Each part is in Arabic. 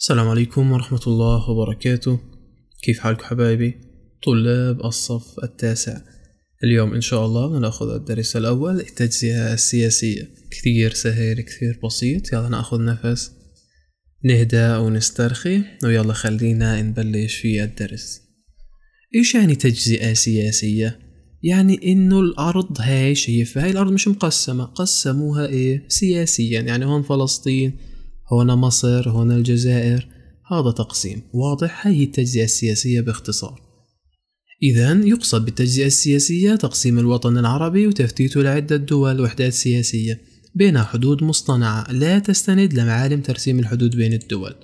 السلام عليكم ورحمة الله وبركاته كيف حالكم حبايبي طلاب الصف التاسع اليوم إن شاء الله نأخذ الدرس الأول التجزئة السياسية كثير سهل كثير بسيط يلا ناخذ نفس نهدى ونسترخي ويلا خلينا نبلش في الدرس إيش يعني تجزئة سياسية؟ يعني إنه الأرض هاي شايف هاي الأرض مش مقسمة قسموها إيه سياسيا يعني هون فلسطين هنا مصر هنا الجزائر هذا تقسيم واضح هي التجزئة السياسية باختصار إذا يقصد بالتجزئة السياسية تقسيم الوطن العربي وتفتيته لعدة دول وحدات سياسية بينها حدود مصطنعة لا تستند لمعالم ترسيم الحدود بين الدول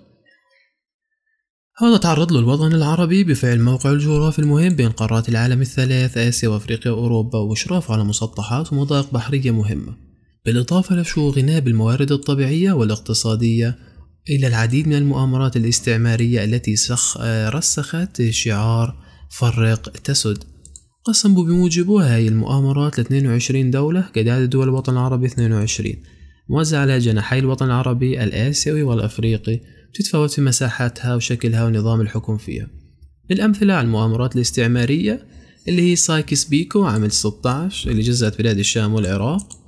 هذا تعرض له الوطن العربي بفعل موقعه الجغرافي المهم بين قارات العالم الثلاث آسيا وأفريقيا وأوروبا وإشراف على مسطحات ومضايق بحرية مهمة بالإضافة لشو غناء بالموارد الطبيعية والاقتصادية إلى العديد من المؤامرات الاستعمارية التي سخ آه، رسخت شعار فرق تسد قسم بموجبها هاي المؤامرات ل 22 دولة كعداد دول الوطن العربي 22 موزعة على جناحي الوطن العربي الآسيوي والأفريقي تتفاوت في مساحاتها وشكلها ونظام الحكم فيها الأمثلة على المؤامرات الاستعمارية اللي هي سايكس بيكو عام 16 اللي جزأت بلاد الشام والعراق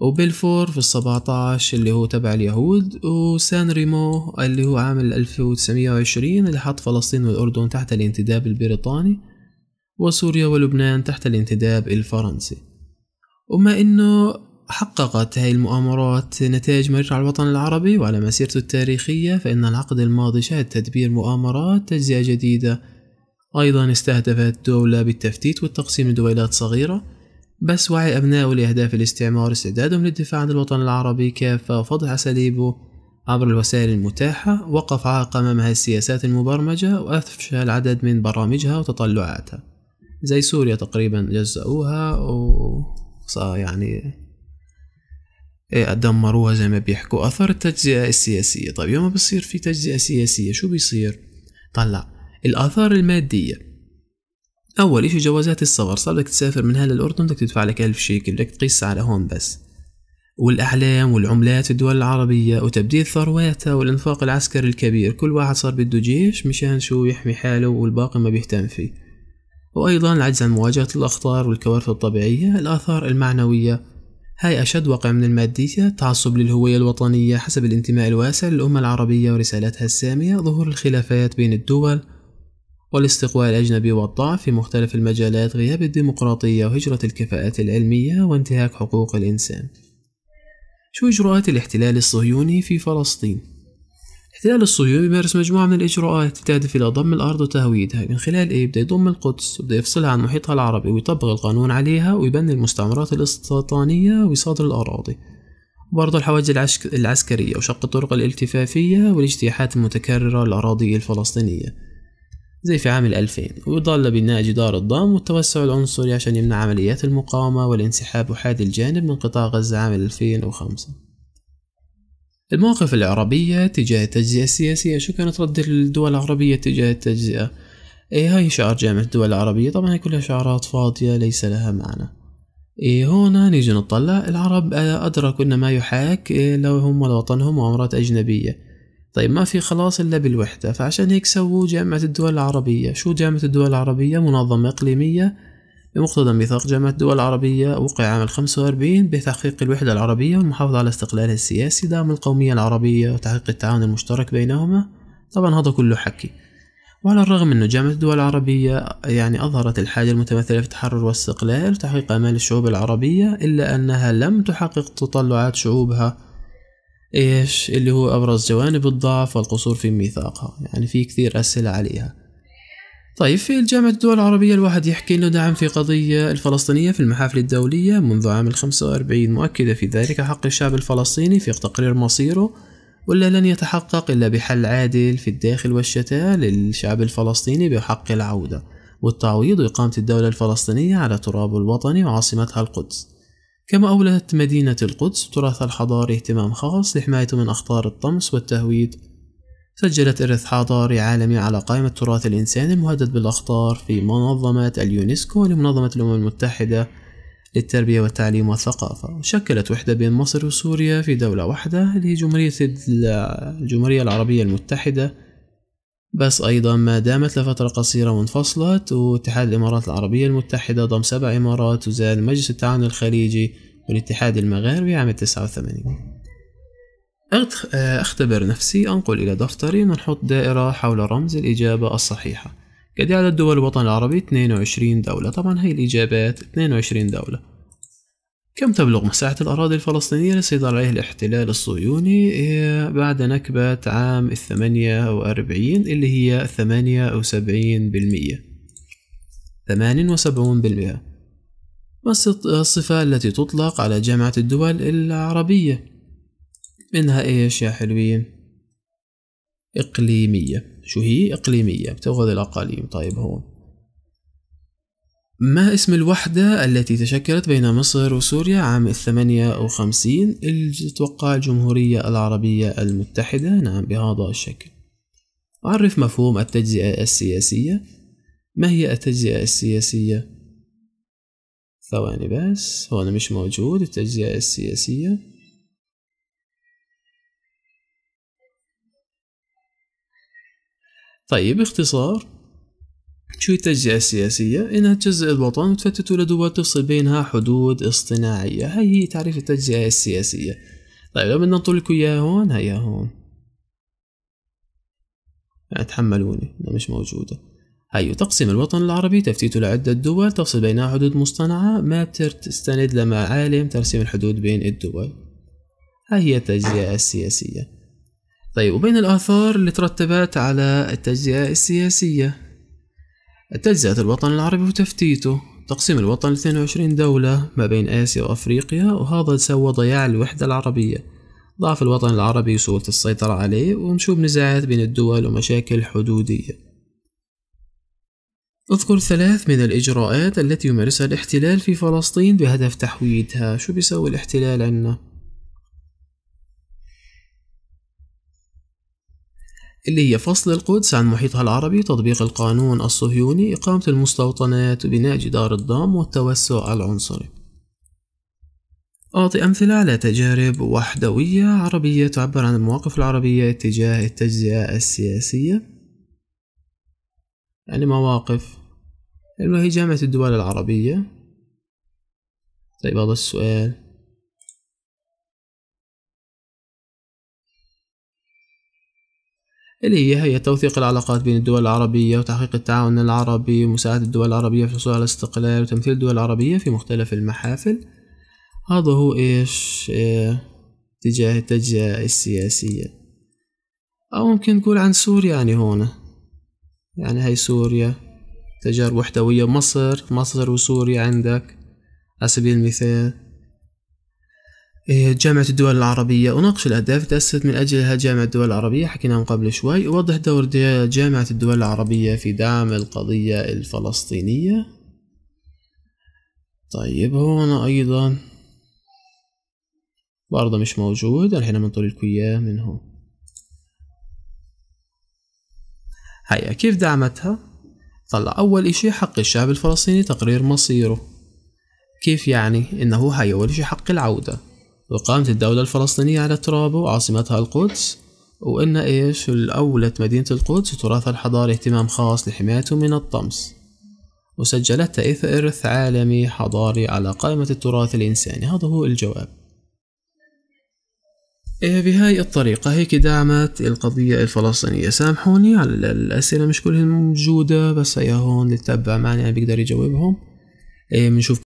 وبلفور في عشر اللي هو تبع اليهود وسان ريمو اللي هو عام الف وتسعمية وعشرين اللي حط فلسطين والأردن تحت الانتداب البريطاني وسوريا ولبنان تحت الانتداب الفرنسي وما أنه حققت هاي المؤامرات نتائج مريرة على الوطن العربي وعلى مسيرته التاريخية فإن العقد الماضي شهد تدبير مؤامرات تجزئة جديدة أيضا استهدفت دولة بالتفتيت والتقسيم لدويلات صغيرة بس وعي أبنائه لأهداف الاستعمار استعدادهم للدفاع عن الوطن العربي كافة وفضح أساليبه عبر الوسائل المتاحة وقف عائق أمام السياسات المبرمجة وأفشى العدد من برامجها وتطلعاتها زي سوريا تقريبا جزأوها و يعني دمروها زي ما بيحكوا أثر التجزئة السياسية طيب يوم بصير في تجزئة سياسية شو بيصير؟ طلع الآثار المادية أول اشي جوازات السفر صار بدك تسافر من هلا الاردن بدك تدفع لك ألف شيكل بدك تقيسها على هون بس والأحلام والعملات في الدول العربية وتبديل ثرواتها والإنفاق العسكري الكبير كل واحد صار بده جيش مشان شو يحمي حاله والباقي ما بيهتم فيه وأيضا العجز عن مواجهة الأخطار والكوارث الطبيعية الآثار المعنوية هاي أشد وقع من المادية تعصب للهوية الوطنية حسب الانتماء الواسع للأمة العربية ورسالتها السامية ظهور الخلافات بين الدول والاستقواء الأجنبي والضعف في مختلف المجالات غياب الديمقراطية وهجرة الكفاءات العلمية وانتهاك حقوق الإنسان شو إجراءات الاحتلال الصهيوني في فلسطين؟ الاحتلال الصهيوني يمارس مجموعة من الإجراءات تهدف إلى ضم الأرض وتهويدها من خلال إيه بدأ يضم القدس وبدأ يفصلها عن محيطها العربي ويطبق القانون عليها ويبني المستعمرات الاستيطانية ويصادر الأراضي وبرضه الحواجز العسكرية وشق الطرق الالتفافية والاجتياحات المتكررة للأراضي الفلسطينية زي في عام 2000 وظل بناء جدار الضم والتوسع العنصري عشان يمنع عمليات المقاومة والانسحاب أحادي الجانب من قطاع غزة عام 2005 المواقف العربية تجاه التجزئة السياسية شو كانت رد الدول العربية تجاه التجزئة إيه هاي شعار جامعة الدول العربية طبعا هي كلها شعارات فاضية ليس لها معنى إيه هون نيجي نطلع العرب آه، أدركوا أن ما يحاك إيه هم وطنهم وأمرات أجنبية طيب ما في خلاص إلا بالوحدة فعشان هيك سووا جامعة الدول العربية شو جامعة الدول العربية منظمة إقليمية بمقتضى ميثاق جامعة الدول العربية وقع عام 45 بتحقيق الوحدة العربية والمحافظة على استقلالها السياسي دعم القومية العربية وتحقيق التعاون المشترك بينهما طبعا هذا كله حكي وعلى الرغم أنه جامعة الدول العربية يعني أظهرت الحاجة المتمثلة في التحرر والاستقلال وتحقيق آمال الشعوب العربية إلا أنها لم تحقق تطلعات شعوبها ايش اللي هو ابرز جوانب الضعف والقصور في ميثاقها يعني في كثير اسئله عليها طيب في الجامعة الدول العربية الواحد يحكي انه دعم في قضية الفلسطينية في المحافل الدولية منذ عام الخمسة وأربعين مؤكدة في ذلك حق الشعب الفلسطيني في تقرير مصيره ولا لن يتحقق إلا بحل عادل في الداخل والشتاء للشعب الفلسطيني بحق العودة والتعويض وإقامة الدولة الفلسطينية على ترابه الوطني وعاصمتها القدس كما أولدت مدينة القدس تراث الحضاري اهتمام خاص لحمايته من أخطار الطمس والتهويد سجلت إرث حضاري عالمي على قائمة تراث الإنسان المهدد بالأخطار في منظمة اليونسكو ولمنظمة الأمم المتحدة للتربية والتعليم والثقافة وشكلت وحدة بين مصر وسوريا في دولة واحدة اللي هي جمهورية الجمهورية العربية المتحدة بس أيضا ما دامت لفترة قصيرة وانفصلت واتحاد الإمارات العربية المتحدة ضم سبع إمارات وزاد مجلس التعاون الخليجي والاتحاد المغاربي عام 89 أختبر نفسي أنقل إلى دفتري نحط دائرة حول رمز الإجابة الصحيحة قد على الدول الوطن العربي 22 دولة طبعا هي الإجابات 22 دولة كم تبلغ مساحة الأراضي الفلسطينية التي سيطر عليها الاحتلال الصهيوني إيه، بعد نكبة عام الثمانية وأربعين اللي هي ثمانية وسبعين بالمية ثمان وسبعون بالمئة ما الصفة التي تطلق على جامعة الدول العربية منها إيش يا حلوين إقليمية شو هي إقليمية بتأخذ الأقاليم طيب هون ما اسم الوحدة التي تشكلت بين مصر وسوريا عام الثمانية وخمسين اللي توقع الجمهورية العربية المتحدة نعم بهذا الشكل أعرف مفهوم التجزئة السياسية ما هي التجزئة السياسية؟ ثواني بس أنا مش موجود التجزئة السياسية طيب باختصار شو التجزئة السياسية؟ إنها تجزئ الوطن وتفتته لدول تفصل بينها حدود اصطناعية هاي هي تعريف التجزئة السياسية طيب بدنا نطول لكم إياها هون هيا هون اتحملوني أنا مش موجودة هاي تقسيم الوطن العربي تفتيته لعدة دول تفصل بينها حدود مصطنعة ما بتستند لمعالم ترسيم الحدود بين الدول هاي هي التجزئة السياسية طيب وبين الآثار اللي ترتبت على التجزئة السياسية تجزئة الوطن العربي وتفتيته تقسيم الوطن ل 22 دولة ما بين آسيا وأفريقيا وهذا سوى ضياع الوحدة العربية ضعف الوطن العربي وسهولة السيطرة عليه ونشوف نزاعات بين الدول ومشاكل حدودية اذكر ثلاث من الإجراءات التي يمارسها الاحتلال في فلسطين بهدف تحويدها شو بيسوي الاحتلال عنا اللي هي فصل القدس عن محيطها العربي تطبيق القانون الصهيوني إقامة المستوطنات بناء جدار الضام والتوسع العنصري أعطي أمثلة على تجارب وحدوية عربية تعبر عن المواقف العربية تجاه التجزئة السياسية يعني مواقف اللي هي جامعة الدول العربية طيب هذا السؤال اللي هي هي توثيق العلاقات بين الدول العربية وتحقيق التعاون العربي ومساعدة الدول العربية في الحصول على الاستقلال وتمثيل الدول العربية في مختلف المحافل هذا هو إيش اتجاه تجاه التجزئة السياسية أو ممكن نقول عن سوريا يعني هون يعني هاي سوريا تجارب وحدوية مصر مصر وسوريا عندك على سبيل المثال جامعة الدول العربية أناقش الأهداف تأسست من أجلها جامعة الدول العربية حكينا من قبل شوي أوضح دور جامعة الدول العربية في دعم القضية الفلسطينية طيب هنا أيضا برضه مش موجود الحين من طول إياه من هون هيا كيف دعمتها؟ طلع أول إشي حق الشعب الفلسطيني تقرير مصيره كيف يعني؟ إنه هي أول إشي حق العودة وقامت الدولة الفلسطينية على ترابه وعاصمتها القدس وإن إيش الأولة مدينة القدس وتراثها الحضاري اهتمام خاص لحمايته من الطمس وسجلتها إث إرث عالمي حضاري على قائمة التراث الإنساني هذا هو الجواب إيه بهاي الطريقة هيك دعمت القضية الفلسطينية سامحوني على الأسئلة مش كلها موجودة بس هي هون اللي معنا يعني بيقدر يجاوبهم إيه بنشوف